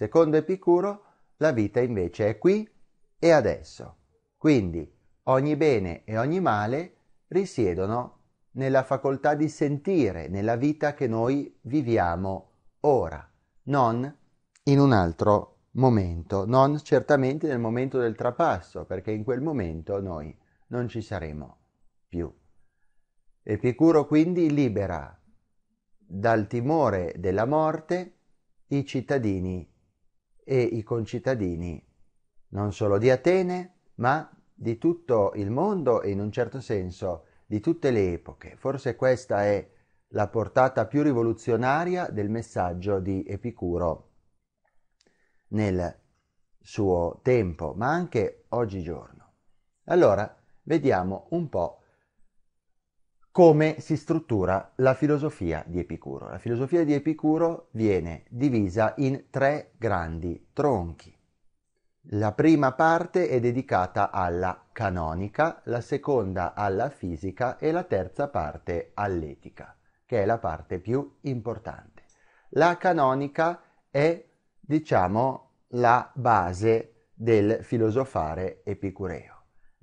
Secondo Epicuro, la vita invece è qui e adesso. Quindi ogni bene e ogni male risiedono nella facoltà di sentire nella vita che noi viviamo ora, non in un altro momento, non certamente nel momento del trapasso, perché in quel momento noi non ci saremo più. Epicuro quindi libera dal timore della morte i cittadini e i concittadini non solo di Atene, ma di tutto il mondo e in un certo senso di tutte le epoche. Forse questa è la portata più rivoluzionaria del messaggio di Epicuro nel suo tempo, ma anche oggigiorno. Allora, vediamo un po' come si struttura la filosofia di Epicuro. La filosofia di Epicuro viene divisa in tre grandi tronchi. La prima parte è dedicata alla canonica, la seconda alla fisica e la terza parte all'etica, che è la parte più importante. La canonica è, diciamo, la base del filosofare epicureo.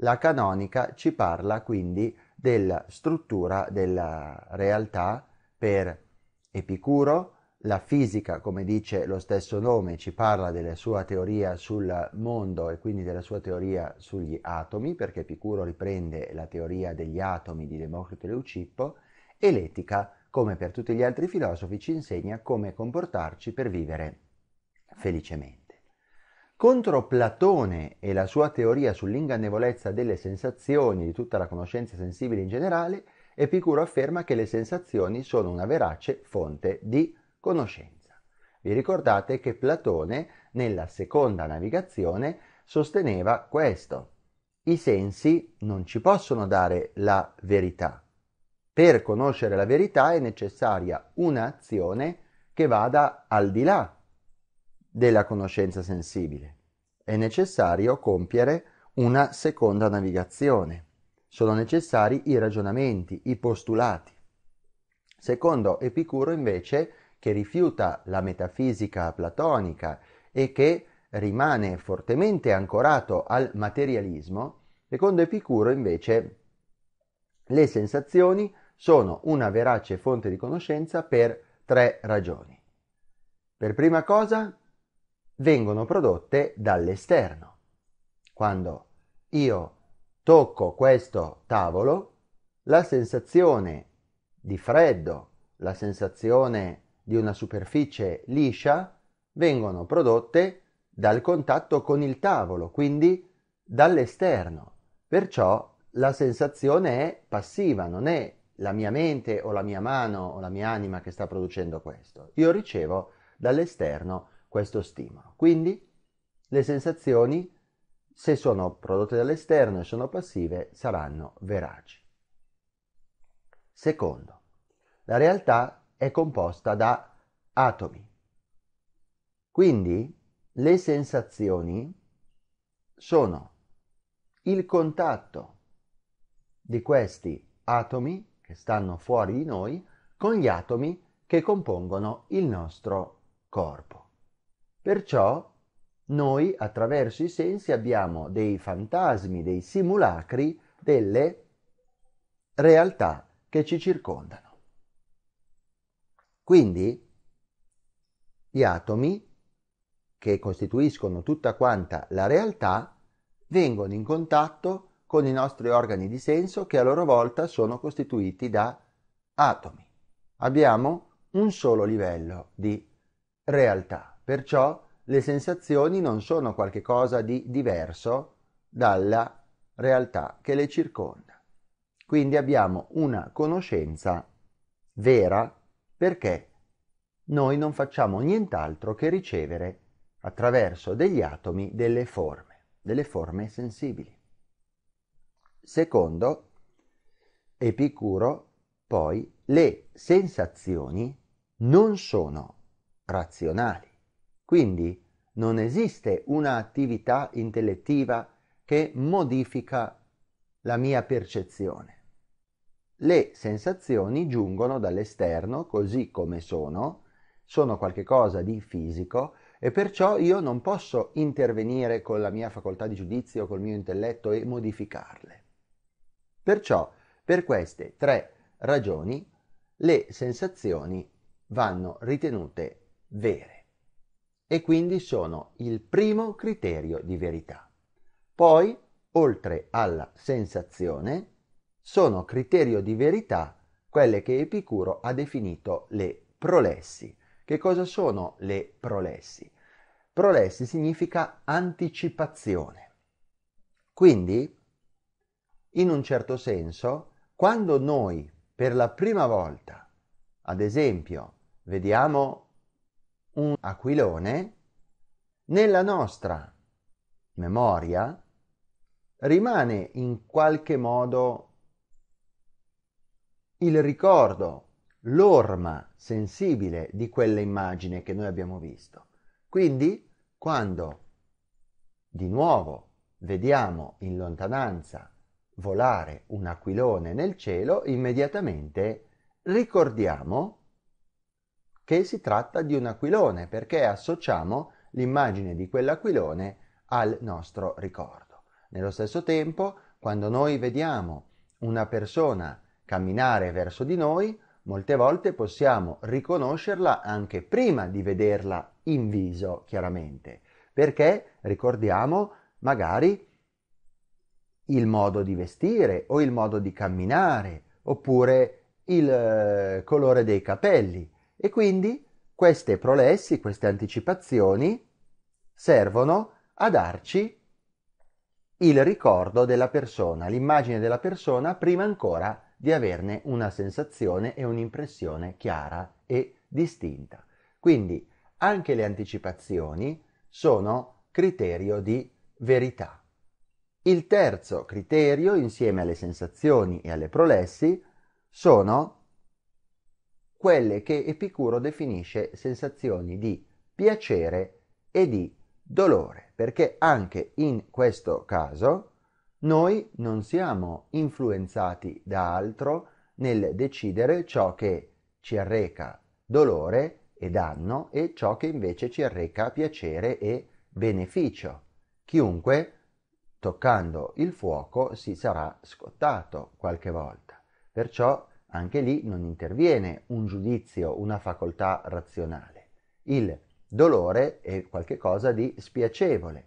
La canonica ci parla quindi di della struttura della realtà per Epicuro. La fisica, come dice lo stesso nome, ci parla della sua teoria sul mondo e quindi della sua teoria sugli atomi, perché Epicuro riprende la teoria degli atomi di Democrito e Leucippo, e l'etica, come per tutti gli altri filosofi, ci insegna come comportarci per vivere felicemente. Contro Platone e la sua teoria sull'ingannevolezza delle sensazioni, di tutta la conoscenza sensibile in generale, Epicuro afferma che le sensazioni sono una verace fonte di conoscenza. Vi ricordate che Platone, nella seconda navigazione, sosteneva questo. I sensi non ci possono dare la verità. Per conoscere la verità è necessaria un'azione che vada al di là della conoscenza sensibile è necessario compiere una seconda navigazione. Sono necessari i ragionamenti, i postulati. Secondo Epicuro invece, che rifiuta la metafisica platonica e che rimane fortemente ancorato al materialismo, secondo Epicuro invece le sensazioni sono una verace fonte di conoscenza per tre ragioni. Per prima cosa, vengono prodotte dall'esterno. Quando io tocco questo tavolo, la sensazione di freddo, la sensazione di una superficie liscia vengono prodotte dal contatto con il tavolo, quindi dall'esterno. Perciò la sensazione è passiva, non è la mia mente o la mia mano o la mia anima che sta producendo questo. Io ricevo dall'esterno questo stimolo. Quindi le sensazioni, se sono prodotte dall'esterno e sono passive, saranno veraci. Secondo, la realtà è composta da atomi. Quindi le sensazioni sono il contatto di questi atomi che stanno fuori di noi con gli atomi che compongono il nostro corpo. Perciò noi attraverso i sensi abbiamo dei fantasmi, dei simulacri delle realtà che ci circondano. Quindi gli atomi che costituiscono tutta quanta la realtà vengono in contatto con i nostri organi di senso che a loro volta sono costituiti da atomi. Abbiamo un solo livello di realtà. Perciò le sensazioni non sono qualcosa di diverso dalla realtà che le circonda. Quindi abbiamo una conoscenza vera perché noi non facciamo nient'altro che ricevere attraverso degli atomi delle forme, delle forme sensibili. Secondo Epicuro, poi, le sensazioni non sono razionali. Quindi non esiste un'attività intellettiva che modifica la mia percezione. Le sensazioni giungono dall'esterno così come sono, sono qualcosa di fisico e perciò io non posso intervenire con la mia facoltà di giudizio, col mio intelletto e modificarle. Perciò, per queste tre ragioni, le sensazioni vanno ritenute vere e quindi sono il primo criterio di verità. Poi, oltre alla sensazione, sono criterio di verità quelle che Epicuro ha definito le prolessi. Che cosa sono le prolessi? Prolessi significa anticipazione. Quindi, in un certo senso, quando noi per la prima volta, ad esempio, vediamo un aquilone, nella nostra memoria rimane in qualche modo il ricordo, l'orma sensibile di quell'immagine che noi abbiamo visto. Quindi, quando di nuovo vediamo in lontananza volare un aquilone nel cielo, immediatamente ricordiamo che si tratta di un aquilone perché associamo l'immagine di quell'aquilone al nostro ricordo. Nello stesso tempo, quando noi vediamo una persona camminare verso di noi, molte volte possiamo riconoscerla anche prima di vederla in viso, chiaramente, perché ricordiamo magari il modo di vestire o il modo di camminare, oppure il eh, colore dei capelli. E quindi queste prolessi, queste anticipazioni servono a darci il ricordo della persona, l'immagine della persona prima ancora di averne una sensazione e un'impressione chiara e distinta. Quindi anche le anticipazioni sono criterio di verità. Il terzo criterio, insieme alle sensazioni e alle prolessi, sono quelle che Epicuro definisce sensazioni di piacere e di dolore, perché anche in questo caso noi non siamo influenzati da altro nel decidere ciò che ci arreca dolore e danno e ciò che invece ci arreca piacere e beneficio. Chiunque, toccando il fuoco, si sarà scottato qualche volta. Perciò anche lì non interviene un giudizio, una facoltà razionale. Il dolore è qualcosa di spiacevole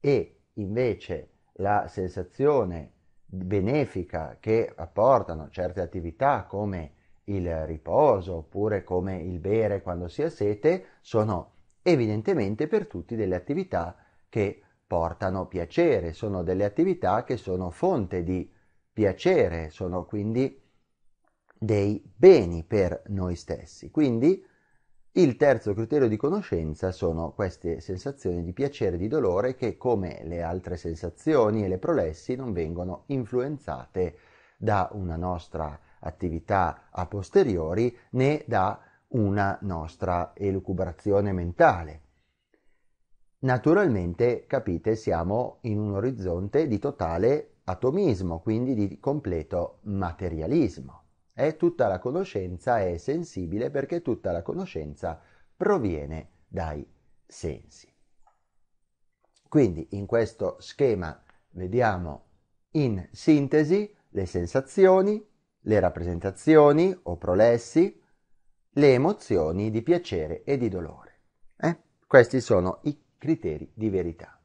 e invece la sensazione benefica che apportano certe attività come il riposo oppure come il bere quando si ha sete sono evidentemente per tutti delle attività che portano piacere, sono delle attività che sono fonte di piacere, sono quindi dei beni per noi stessi. Quindi il terzo criterio di conoscenza sono queste sensazioni di piacere e di dolore che, come le altre sensazioni e le prolessi, non vengono influenzate da una nostra attività a posteriori né da una nostra elucubrazione mentale. Naturalmente, capite, siamo in un orizzonte di totale atomismo, quindi di completo materialismo e tutta la conoscenza è sensibile perché tutta la conoscenza proviene dai sensi. Quindi in questo schema vediamo in sintesi le sensazioni, le rappresentazioni o prolessi, le emozioni di piacere e di dolore. Eh? Questi sono i criteri di verità.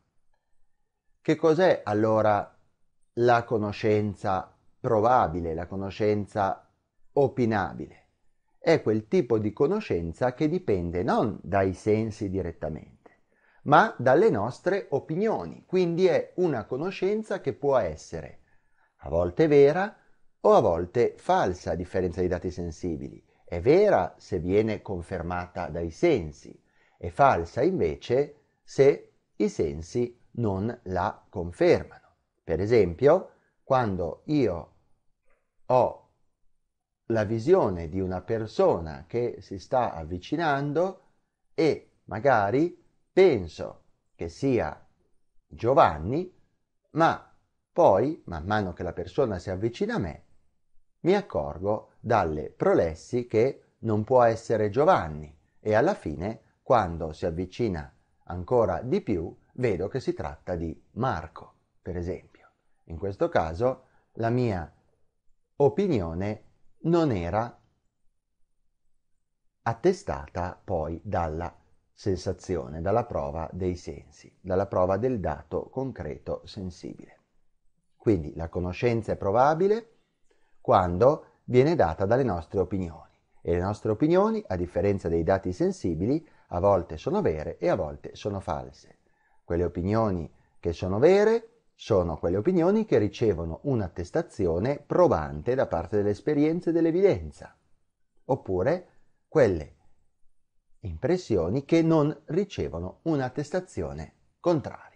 Che cos'è allora la conoscenza probabile, la conoscenza opinabile. È quel tipo di conoscenza che dipende non dai sensi direttamente, ma dalle nostre opinioni, quindi è una conoscenza che può essere a volte vera o a volte falsa a differenza dei dati sensibili. È vera se viene confermata dai sensi, è falsa invece se i sensi non la confermano. Per esempio, quando io ho la visione di una persona che si sta avvicinando e magari penso che sia Giovanni, ma poi, man mano che la persona si avvicina a me, mi accorgo dalle prolessi che non può essere Giovanni e alla fine, quando si avvicina ancora di più, vedo che si tratta di Marco, per esempio. In questo caso la mia opinione è non era attestata poi dalla sensazione, dalla prova dei sensi, dalla prova del dato concreto sensibile. Quindi la conoscenza è probabile quando viene data dalle nostre opinioni e le nostre opinioni, a differenza dei dati sensibili, a volte sono vere e a volte sono false. Quelle opinioni che sono vere sono quelle opinioni che ricevono un'attestazione probante da parte delle esperienze e dell'evidenza, oppure quelle impressioni che non ricevono un'attestazione contraria.